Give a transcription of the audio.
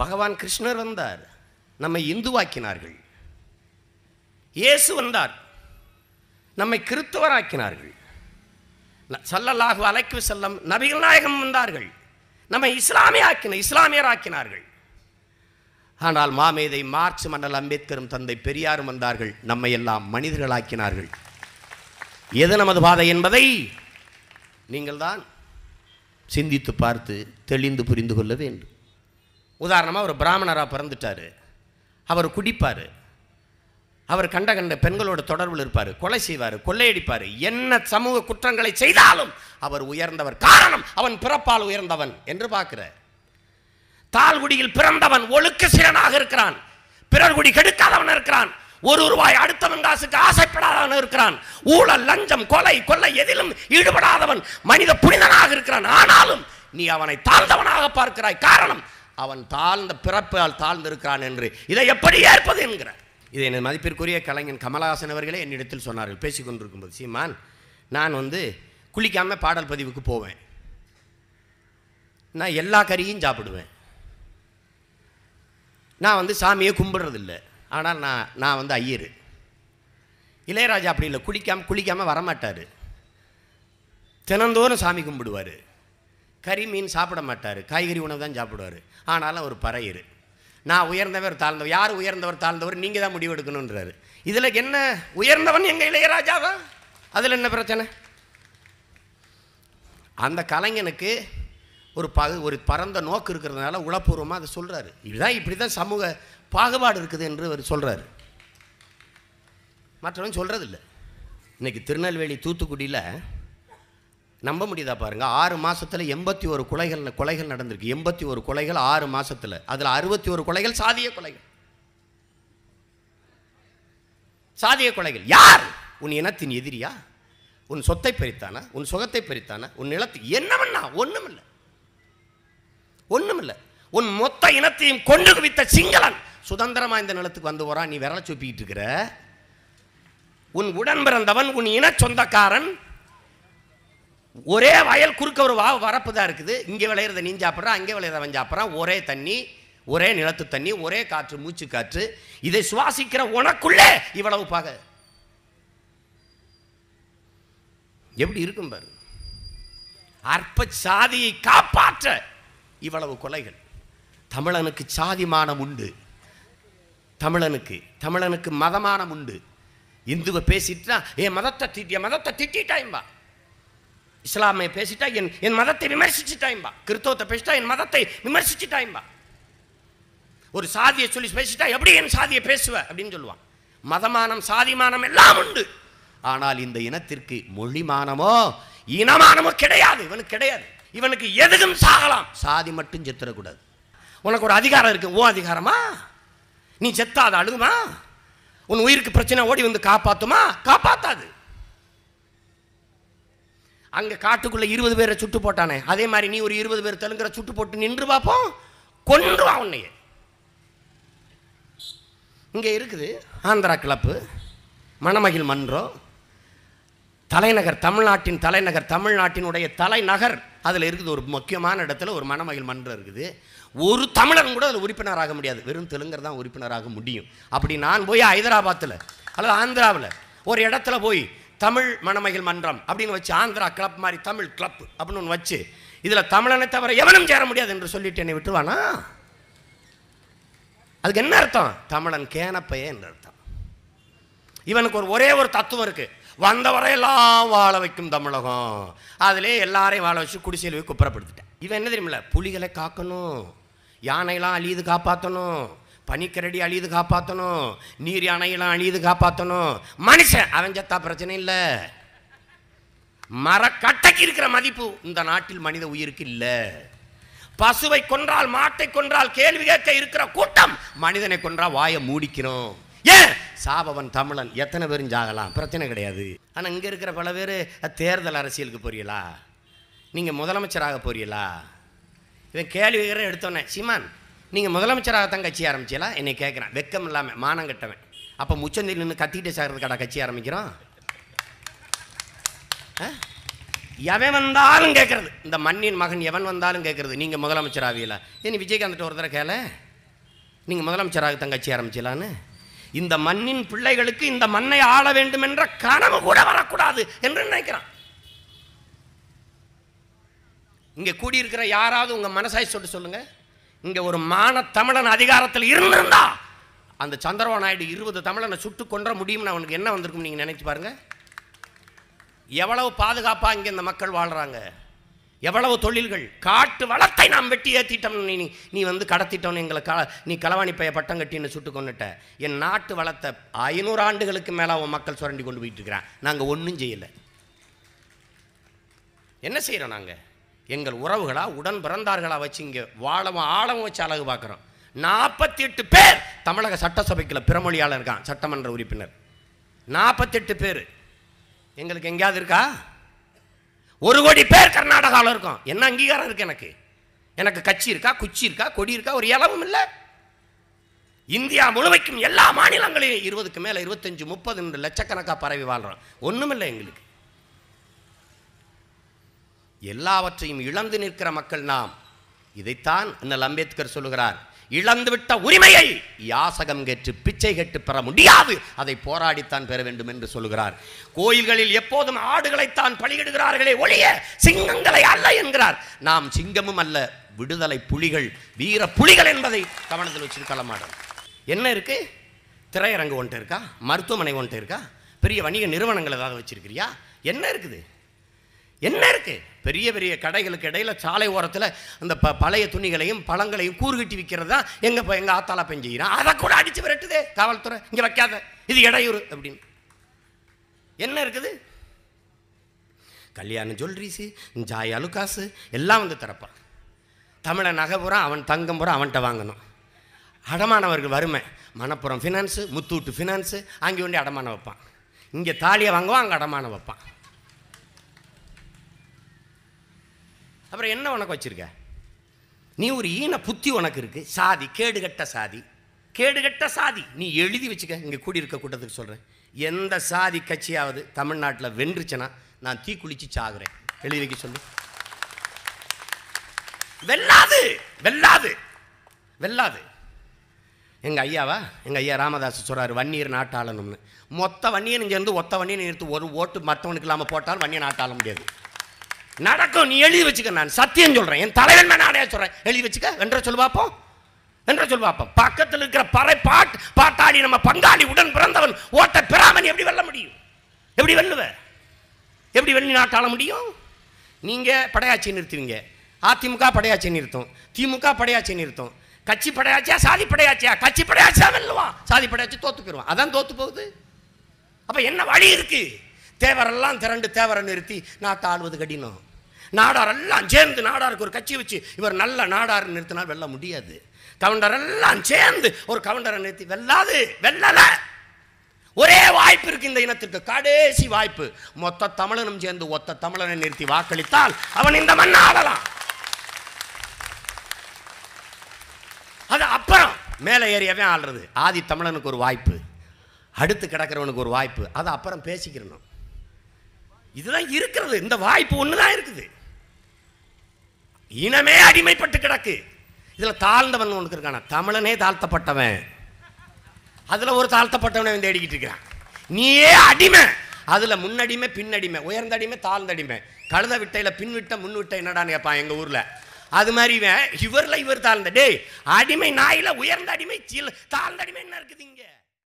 பகவான் கிருஷ்ணர் வந்தார் நம்மை இந்துவாக்கினார்கள் இயேசு வந்தார் நம்மை கிறித்துவராக்கினார்கள் சல்லல்லாஹு அலைக்கு செல்லம் நபிகள் நாயகம் வந்தார்கள் நம்மை இஸ்லாமியர் இஸ்லாமியராக்கினார்கள் ஆனால் மாமேதை மார்ச் மண்டல் அம்பேத்கரும் தந்தை பெரியாரும் வந்தார்கள் நம்மை எல்லாம் மனிதர்களாக்கினார்கள் எது நமது பாதை என்பதை நீங்கள் தான் சிந்தித்து பார்த்து தெளிந்து புரிந்து கொள்ள வேண்டும் உதாரணமாக ஒரு பிராமணராக பிறந்துட்டார் அவர் குடிப்பார் அவர் கண்ட கண்ட பெண்களோட தொடர்பில் இருப்பார் கொலை செய்வார் கொள்ளையடிப்பார் என்ன சமூக குற்றங்களை செய்தாலும் அவர் உயர்ந்தவர் காரணம் அவன் பிறப்பால் உயர்ந்தவன் என்று பார்க்குற தால்குடியில் பிறந்தவன் ஒழுக்க சிறனாக இருக்கிறான் பிறர் குடி கெடுக்காதவன் இருக்கிறான் ஒரு ரூபாய் அடுத்தவன் காசுக்கு ஆசைப்படாதவன் இருக்கிறான் ஊழல் லஞ்சம் கொலை கொள்ளை எதிலும் ஈடுபடாதவன் மனித புனிதனாக இருக்கிறான் ஆனாலும் நீ அவனை தாழ்ந்தவனாக பார்க்கிறாய் காரணம் அவன் தாழ்ந்த பிறப்பால் தாழ்ந்திருக்கிறான் என்று இதை எப்படி ஏற்பது என்கிறார் இதை எனது மதிப்பிற்குரிய கலைஞன் கமலஹாசன் அவர்களே என்னிடத்தில் சொன்னார்கள் போது சீமான் நான் வந்து குளிக்காமல் பாடல் பதிவுக்கு போவேன் நான் எல்லா கறியும் சாப்பிடுவேன் நான் வந்து சாமியை கும்பிட்றதில்ல ஆனால் நான் நான் வந்து ஐயர் இளையராஜா அப்படி இல்லை குளிக்காமல் குளிக்காமல் வரமாட்டார் தினந்தோறும் சாமி கும்பிடுவார் கறி மீன் சாப்பிட மாட்டார் காய்கறி உணவு தான் சாப்பிடுவார் ஆனாலும் அவர் பறையிரு நான் உயர்ந்தவர் தாழ்ந்தவர் யார் உயர்ந்தவர் தாழ்ந்தவர் நீங்கள் தான் முடிவு எடுக்கணுன்றாரு இதில் என்ன உயர்ந்தவன் எங்கள் இளையராஜாவா அதில் என்ன பிரச்சனை அந்த கலைஞனுக்கு ஒரு ப ஒரு பரந்த நோக்கு இருக்கிறதுனால உளப்பூர்வமாக அதை சொல்கிறாரு இதுதான் இப்படி தான் சமூக பாகுபாடு இருக்குது என்று அவர் சொல்கிறாரு மற்றவன் சொல்கிறதில்ல இன்றைக்கி திருநெல்வேலி தூத்துக்குடியில் நம்ப முடியுதா பாருங்கள் ஆறு மாதத்தில் எண்பத்தி ஒரு கொலைகள் கொலைகள் நடந்திருக்கு எண்பத்தி ஒரு கொலைகள் ஆறு மாதத்தில் அதில் அறுபத்தி ஒரு கொலைகள் சாதிய கொலைகள் சாதிய கொலைகள் யார் உன் இனத்தின் எதிரியா உன் சொத்தை பறித்தானா உன் சுகத்தை பறித்தானா உன் நிலத்தை என்னவண்ணா ஒன்றுமில்லை ஒன்றுமில்லை உன் மொத்த இனத்தையும் கொண்டு குவித்த சிங்களன் சுதந்திரமாக இந்த நிலத்துக்கு வந்து போகிறான் நீ விரல சுப்பிக்கிட்டு இருக்கிற உன் உடன் பிறந்தவன் உன் இன சொந்தக்காரன் ஒரே வயல் குறுக்க ஒரு வா வரப்பு தான் இருக்குது இங்கே விளையிறத நீ சாப்பிட்றான் அங்கே விளையிறத அவன் சாப்பிட்றான் ஒரே தண்ணி ஒரே நிலத்து தண்ணி ஒரே காற்று மூச்சு காற்று இதை சுவாசிக்கிற உனக்குள்ளே இவ்வளவு பாக எப்படி இருக்கும் பாரு அற்ப சாதியை காப்பாற்ற இவ்வளவு கொலைகள் தமிழனுக்கு சாதிமானம் உண்டு தமிழனுக்கு தமிழனுக்கு மதமானம் உண்டு இந்துவை பேசிட்டுனா ஏ மதத்தை திட்டிய மதத்தை திட்டிட்டாயும்பா இஸ்லாமை பேசிட்டா என் என் மதத்தை விமர்சிச்சுட்டாயும்பா கிறிஸ்தவத்தை பேசிட்டா என் மதத்தை விமர்சிச்சுட்டாயும்பா ஒரு சாதியை சொல்லி பேசிட்டா எப்படி என் சாதியை பேசுவ அப்படின்னு சொல்லுவான் மதமானம் சாதிமானம் எல்லாம் உண்டு ஆனால் இந்த இனத்திற்கு மொழிமானமோ இனமானமோ கிடையாது இவனுக்கு கிடையாது இவனுக்கு எதுவும் சாகலாம் சாதி மட்டும் செத்துடக்கூடாது உனக்கு ஒரு அதிகாரம் இருக்கு ஓ அதிகாரமா நீ செத்தாத அழுகுமா உன் உயிருக்கு பிரச்சனை ஓடி வந்து காப்பாற்றுமா காப்பாத்தாது அங்கே காட்டுக்குள்ளே இருபது பேரை சுட்டு போட்டானே அதே மாதிரி நீ ஒரு இருபது பேர் தெலுங்குற சுட்டு போட்டு நின்று பார்ப்போம் கொன்றுவா உன்னையே இங்கே இருக்குது ஆந்திரா கிளப்பு மணமகிழ் மன்றம் தலைநகர் தமிழ்நாட்டின் தலைநகர் தமிழ்நாட்டினுடைய தலைநகர் அதில் இருக்குது ஒரு முக்கியமான இடத்துல ஒரு மணமகிழ் மன்றம் இருக்குது ஒரு தமிழன் கூட அதில் உறுப்பினராக முடியாது வெறும் தெலுங்கர் தான் உறுப்பினராக முடியும் அப்படி நான் போய் ஹைதராபாத்தில் அல்லது ஆந்திராவில் ஒரு இடத்துல போய் தமிழ் மணமகள் மன்றம் அப்படின்னு வச்சு ஆந்திரா கிளப் மாதிரி தமிழ் கிளப் அப்படின்னு ஒன்று வச்சு இதில் தமிழனை தவிர எவனும் சேர முடியாது என்று சொல்லிட்டு என்னை விட்டுவானா அதுக்கு என்ன அர்த்தம் தமிழன் கேனப்பையே என்று அர்த்தம் இவனுக்கு ஒரு ஒரே ஒரு தத்துவம் இருக்குது வந்தவரை எல்லாம் வாழ வைக்கும் தமிழகம் அதிலே எல்லாரையும் வாழ வச்சு குடிசையில் போய் குப்புறப்படுத்திட்டேன் இவன் என்ன தெரியுமில்ல புலிகளை காக்கணும் யானைலாம் அழியுது காப்பாற்றணும் பனிக்கரடி அழியுது காப்பாற்றணும் நீர் யானையெல்லாம் அழியுது காப்பாற்றணும் மனுஷன் அவன் செத்தா பிரச்சனை இல்லை மரக்கட்டைக்கு இருக்கிற மதிப்பு இந்த நாட்டில் மனித உயிருக்கு இல்லை பசுவை கொன்றால் மாட்டை கொன்றால் கேள்வி கேட்க இருக்கிற கூட்டம் மனிதனை கொன்றால் வாயை மூடிக்கிறோம் ஏன் சாபவன் தமிழன் எத்தனை பேரும் ஜாகலாம் பிரச்சனை கிடையாது ஆனால் இங்கே இருக்கிற பல பேர் தேர்தல் அரசியலுக்கு போறீங்களா நீங்கள் முதலமைச்சராக போறீங்களா இவன் கேள்வி எடுத்தோன்னே சீமான் நீங்கள் முதலமைச்சராக தான் கட்சி ஆரம்பிச்சீங்களா என்னை கேட்குறேன் வெக்கம் இல்லாமல் மானம் கட்டவன் அப்போ முச்சந்தில் நின்று கத்திட்டு சாகிறதுக்காடா கட்சி ஆரம்பிக்கிறோம் எவன் வந்தாலும் கேட்குறது இந்த மண்ணின் மகன் எவன் வந்தாலும் கேட்குறது நீங்கள் முதலமைச்சர் ஆவியில் இனி விஜயகாந்த் ஒரு தடவை கேள நீங்கள் முதலமைச்சராக தான் கட்சி ஆரம்பிச்சலான்னு இந்த மண்ணின் பிள்ளைகளுக்கு இந்த மண்ணை ஆள வேண்டும் என்ற கனவு கூட வரக்கூடாது என்று நினைக்கிறான் இங்கே கூடியிருக்கிற யாராவது உங்கள் மனசாய் சொல்லிட்டு சொல்லுங்கள் இங்கே ஒரு மான தமிழன் அதிகாரத்தில் இருந்திருந்தா அந்த சந்திரபாபு நாயுடு இருபது தமிழனை சுட்டு கொன்ற முடியும்னு அவனுக்கு என்ன வந்திருக்கும் நீங்கள் நினைச்சு பாருங்கள் எவ்வளவு பாதுகாப்பாக இங்கே இந்த மக்கள் வாழ்கிறாங்க எவ்வளவு தொழில்கள் காட்டு வளத்தை நாம் வெட்டி ஏற்றிட்டோம்னு நீ நீ வந்து கடத்திட்டோம் எங்களை க நீ களவாணி பைய பட்டம் கட்டின்னு சுட்டு கொண்டுட்ட என் நாட்டு வளத்தை ஐநூறு ஆண்டுகளுக்கு மேலே அவன் மக்கள் சுரண்டி கொண்டு போயிட்டு இருக்கிறான் நாங்கள் ஒன்றும் செய்யலை என்ன செய்கிறோம் நாங்கள் எங்கள் உறவுகளாக உடன் பிறந்தார்களாக வச்சு இங்கே வாழவும் ஆழமும் வச்சு அழகு பார்க்குறோம் நாற்பத்தி எட்டு பேர் தமிழக சட்டசபைக்குள்ள பிறமொழியாளர் இருக்கான் சட்டமன்ற உறுப்பினர் நாற்பத்தெட்டு பேர் எங்களுக்கு எங்கேயாவது இருக்கா ஒரு கோடி பேர் கர்நாடகாவில் இருக்கும் என்ன அங்கீகாரம் இருக்குது எனக்கு எனக்கு கட்சி இருக்கா குச்சி இருக்கா கொடி இருக்கா ஒரு இளவும் இல்லை இந்தியா முழுமைக்கும் எல்லா மாநிலங்களையும் இருபதுக்கு மேலே இருபத்தஞ்சு முப்பது லட்சக்கணக்காக பரவி வாழ்கிறோம் ஒன்றுமில்லை எங்களுக்கு எல்லாவற்றையும் இழந்து நிற்கிற மக்கள் நாம் இதைத்தான் அண்ணல் அம்பேத்கர் சொல்லுகிறார் இழந்துவிட்ட உரிமையை யாசகம் கேட்டு பிச்சை கேட்டு பெற முடியாது அதை போராடித்தான் பெற வேண்டும் என்று சொல்கிறார் கோயில்களில் எப்போதும் ஆடுகளைத்தான் பலியிடுகிறார்களே ஒழிய சிங்கங்களை அல்ல என்கிறார் நாம் சிங்கமும் அல்ல விடுதலை புலிகள் வீர புலிகள் என்பதை கவனத்தில் வச்சு மாடம் என்ன இருக்கு திரையரங்கு ஒன்ட்டு இருக்கா மருத்துவமனை ஒன்ட்டு இருக்கா பெரிய வணிக நிறுவனங்கள் ஏதாவது வச்சிருக்கிறியா என்ன இருக்குது என்ன இருக்குது பெரிய பெரிய கடைகளுக்கு இடையில் சாலை ஓரத்தில் அந்த ப பழைய துணிகளையும் பழங்களையும் கூறுகட்டி விற்கிறது தான் எங்கள் எங்கள் ஆத்தாலா பெஞ்சுகிறான் அதை கூட அடித்து விரட்டுதே காவல்துறை இங்கே வைக்காத இது இடையூறு அப்படின்னு என்ன இருக்குது கல்யாண ஜுவல்ரிஸு ஜாய் அலுகாசு எல்லாம் வந்து திறப்பான் தமிழ நகைபுறம் அவன் தங்கம் புறம் அவன்கிட்ட வாங்கணும் அடமானவர்கள் வறுமை மணப்புறம் ஃபினான்ஸு முத்தூட்டு ஃபினான்ஸு அங்கே ஒண்டி அடமானம் வைப்பான் இங்கே தாலியை வாங்குவான் அங்கே அடமானம் வைப்பான் அப்புறம் என்ன உனக்கு வச்சுருக்க நீ ஒரு ஈன புத்தி உனக்கு இருக்குது சாதி கேடுகட்ட சாதி கேடுகட்ட சாதி நீ எழுதி வச்சுக்க இங்கே கூடியிருக்க கூட்டத்துக்கு சொல்கிறேன் எந்த சாதி கட்சியாவது தமிழ்நாட்டில் வென்றுச்சுன்னா நான் தீக்குளிச்சு சாகுறேன் எழுதி வைக்க சொல்லு வெல்லாது வெல்லாது வெல்லாது எங்கள் ஐயாவா எங்கள் ஐயா ராமதாஸ் சொல்கிறார் வன்னியர் நாட்டாளனு மொத்த வன்னியன் இங்கேருந்து ஒத்த வன்னியன் எடுத்து ஒரு ஓட்டு மற்றவனுக்கு இல்லாமல் போட்டாலும் வன்னியன் நாட்டாள முடியாது நடக்கும் நீ எழுதி வச்சுக்க நான் சத்தியம் சொல்கிறேன் என் தலைவன் மேல ஆடையா சொல்கிறேன் எழுதி வச்சுக்க என்ற சொல்லு பார்ப்போம் என்ற சொல்லு பார்ப்போம் பக்கத்தில் இருக்கிற பறை பாட்டு பாட்டாடி நம்ம பங்காளி உடன் பிறந்தவன் ஓட்ட பிராமன் எப்படி வெல்ல முடியும் எப்படி வெல்லுவ எப்படி வெள்ளி நாட்டாள முடியும் நீங்கள் படையாட்சி நிறுத்துவீங்க அதிமுக படையாட்சி நிறுத்தும் திமுக படையாட்சி நிறுத்தும் கட்சி படையாச்சியா சாதி படையாச்சியா கட்சி படையாச்சியா வெல்லுவான் சாதி படையாச்சி தோத்து போயிடுவான் அதான் தோத்து போகுது அப்போ என்ன வழி இருக்குது தேவரெல்லாம் திரண்டு தேவரை நிறுத்தி நாட்டை ஆள்வது கடினம் நாடார் எல்லாம் சேர்ந்து நாடாருக்கு ஒரு கட்சி வச்சு இவர் நல்ல நாடார் நிறுத்தினா வெல்ல முடியாது கவுண்டர் எல்லாம் சேர்ந்து ஒரு கவுண்டரை நிறுத்தி வெல்லாது வெல்லல ஒரே வாய்ப்பு இருக்கு இந்த இனத்திற்கு கடைசி வாய்ப்பு மொத்த தமிழனும் சேர்ந்து ஒத்த தமிழனை நிறுத்தி வாக்களித்தால் அவன் இந்த மண் ஆடலாம் அது அப்புறம் மேலே ஏறியவே ஆடுறது ஆதி தமிழனுக்கு ஒரு வாய்ப்பு அடுத்து கிடக்கிறவனுக்கு ஒரு வாய்ப்பு அதை அப்புறம் பேசிக்கிறணும் இதுதான் இருக்கிறது இந்த வாய்ப்பு ஒன்று தான் இருக்குது இனமே அடிமைப்பட்டு கிடக்கு இதில் தாழ்ந்தவன் ஒன்று இருக்கான தமிழனே தாழ்த்தப்பட்டவன் அதில் ஒரு தாழ்த்தப்பட்டவனை வந்து அடிக்கிட்டு இருக்கிறான் நீயே அடிமை அதில் முன்னடிமை பின்னடிமை உயர்ந்த அடிமை தாழ்ந்த அடிமை கழுத விட்டையில் பின் விட்ட முன் விட்ட என்னடான்னு கேட்பான் எங்கள் ஊரில் அது மாதிரி இவன் இவரில் இவர் தாழ்ந்த டேய் அடிமை நாயில் உயர்ந்த அடிமை தாழ்ந்த அடிமை என்ன இருக்குது இங்கே